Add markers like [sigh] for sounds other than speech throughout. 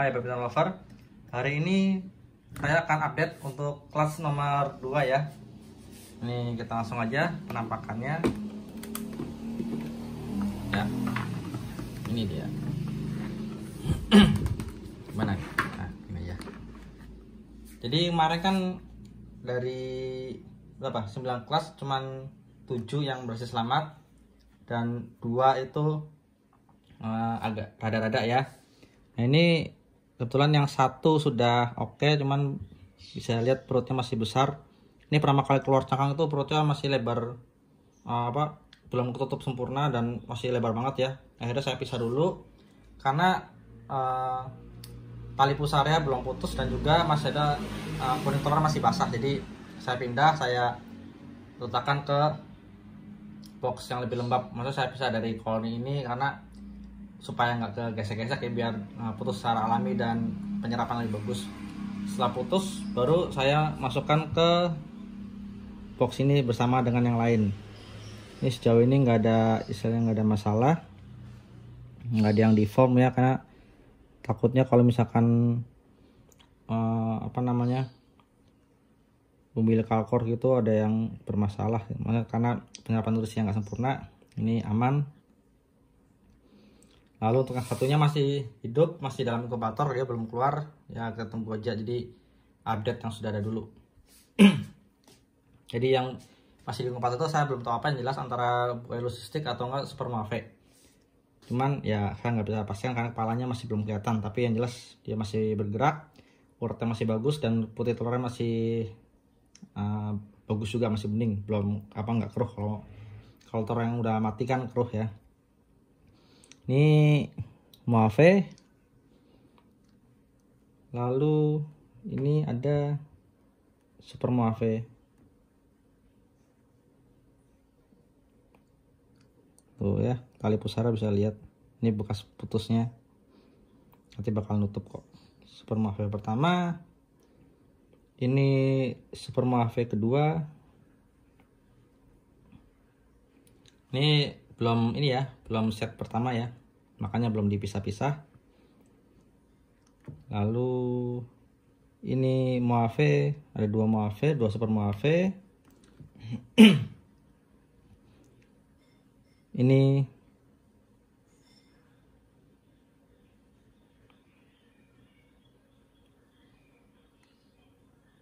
Hai Badminton Lover Hari ini saya akan update untuk kelas nomor 2 ya Ini kita langsung aja penampakannya Ya Ini dia Gimana? [clears throat] Nah, ini ya Jadi kemarin kan dari berapa? 9 kelas cuman 7 yang berhasil selamat dan dua itu uh, agak rada-rada ya. Nah, ini kebetulan yang satu sudah oke okay, cuman bisa lihat perutnya masih besar ini pertama kali keluar cangkang itu perutnya masih lebar eh, apa belum ketutup sempurna dan masih lebar banget ya akhirnya saya pisah dulu karena uh, tali pusarnya belum putus dan juga masih ada uh, kuning telur masih basah jadi saya pindah saya letakkan ke box yang lebih lembab maksudnya saya pisah dari koloni ini karena supaya nggak kegesek gesek ya biar eh, putus secara alami dan penyerapan lebih bagus setelah putus baru saya masukkan ke box ini bersama dengan yang lain ini sejauh ini nggak ada istilahnya nggak ada masalah nggak ada yang deform ya karena takutnya kalau misalkan uh, apa namanya pemilik kalkor gitu ada yang bermasalah karena penyerapan terus yang nggak sempurna ini aman lalu untuk yang satunya masih hidup masih dalam inkubator dia belum keluar ya ketemu tunggu aja jadi update yang sudah ada dulu [clears throat] jadi yang masih di inkubator itu saya belum tahu apa yang jelas antara elusistik atau enggak spermave cuman ya saya nggak bisa pastikan karena kepalanya masih belum kelihatan tapi yang jelas dia masih bergerak urutnya masih bagus dan putih telurnya masih uh, bagus juga masih bening belum apa nggak keruh kalau kalau telur yang udah mati kan keruh ya ini Mave ya. lalu ini ada Super Mave ya. tuh ya tali pusara bisa lihat ini bekas putusnya nanti bakal nutup kok Super Mave ya pertama ini Super Mave kedua ini belum ini ya belum set pertama ya makanya belum dipisah-pisah lalu ini moave ada dua moave dua super moave [clears throat] ini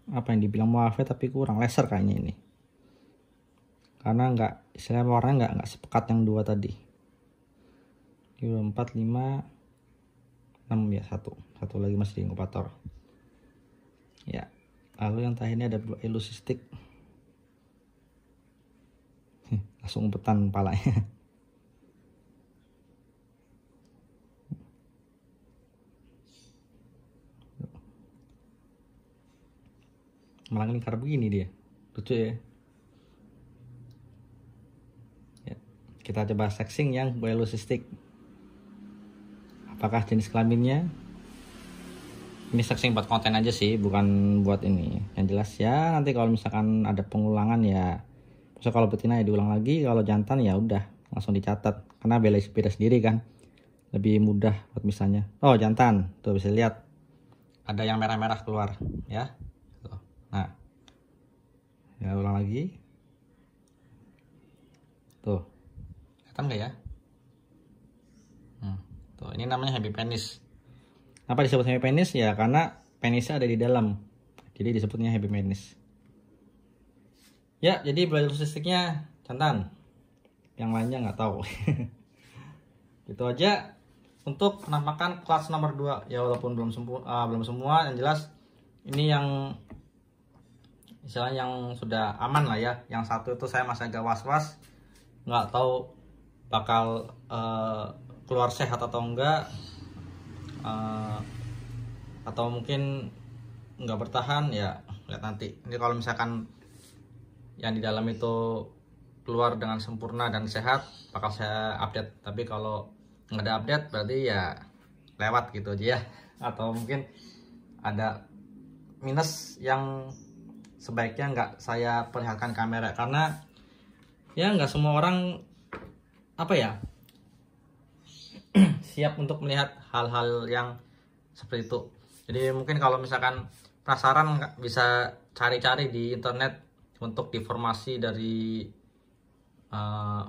apa yang dibilang Moave tapi kurang laser kayaknya ini karena nggak istilahnya warnanya nggak nggak sepekat yang dua tadi euro 4 5 6 ya satu satu lagi masih di inkubator ya lalu yang terakhir ini ada blue stick [laughs] langsung umpetan palanya [laughs] malah lingkar begini dia lucu ya. ya kita coba sexing yang stick apakah jenis kelaminnya ini searching buat konten aja sih bukan buat ini yang jelas ya nanti kalau misalkan ada pengulangan ya so kalau betina ya diulang lagi kalau jantan ya udah langsung dicatat karena bela sepeda sendiri kan lebih mudah buat misalnya oh jantan tuh bisa lihat ada yang merah-merah keluar ya nah ya ulang lagi tuh kelihatan nggak ya ini namanya happy penis. Apa disebut happy penis? Ya karena penisnya ada di dalam. Jadi disebutnya happy penis. Ya, jadi belajar fisiknya cantan. Yang lainnya nggak tahu. [laughs] itu aja untuk penampakan kelas nomor 2 ya walaupun belum semua uh, belum semua yang jelas ini yang misalnya yang sudah aman lah ya yang satu itu saya masih agak was-was nggak tahu bakal uh, keluar sehat atau enggak uh, atau mungkin nggak bertahan ya lihat nanti ini kalau misalkan yang di dalam itu keluar dengan sempurna dan sehat bakal saya update tapi kalau nggak ada update berarti ya lewat gitu aja ya atau mungkin ada minus yang sebaiknya nggak saya perlihatkan kamera karena ya nggak semua orang apa ya [clears throat] siap untuk melihat hal-hal yang seperti itu jadi mungkin kalau misalkan penasaran bisa cari-cari di internet untuk deformasi dari uh, eh,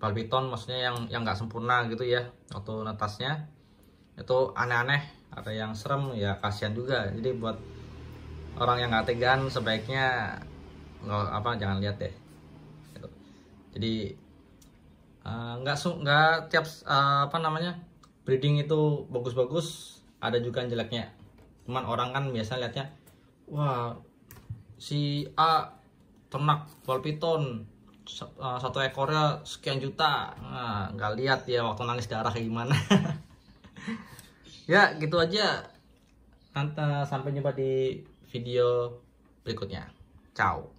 balbiton maksudnya yang yang nggak sempurna gitu ya waktu netasnya itu aneh-aneh ada yang serem ya kasihan juga jadi buat orang yang nggak tegan sebaiknya nggak apa jangan lihat deh gitu. jadi Eh, nggak uh, nggak tiap uh, apa namanya breeding itu bagus-bagus ada juga yang jeleknya cuman orang kan biasa lihatnya wah si A ternak ball python eh, satu ekornya sekian juta nah, nggak lihat ya waktu nangis darah kayak gimana [laughs] ya gitu aja Nanti sampai jumpa di video berikutnya ciao